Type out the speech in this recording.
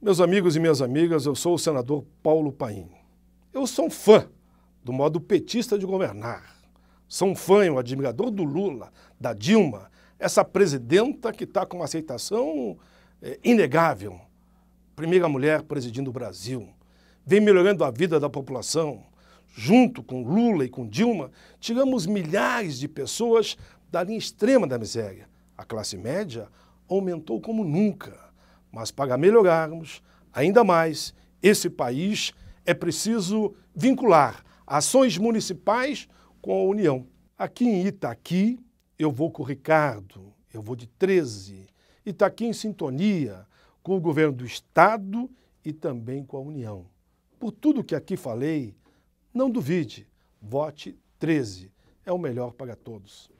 Meus amigos e minhas amigas, eu sou o senador Paulo Paim. Eu sou um fã do modo petista de governar. Sou um fã e um admirador do Lula, da Dilma, essa presidenta que está com uma aceitação é, inegável. Primeira mulher presidindo o Brasil. Vem melhorando a vida da população. Junto com Lula e com Dilma, tiramos milhares de pessoas da linha extrema da miséria. A classe média aumentou como nunca mas para melhorarmos ainda mais esse país, é preciso vincular ações municipais com a União. Aqui em Itaqui, eu vou com o Ricardo, eu vou de 13. Itaqui em sintonia com o governo do Estado e também com a União. Por tudo que aqui falei, não duvide, vote 13. É o melhor para todos.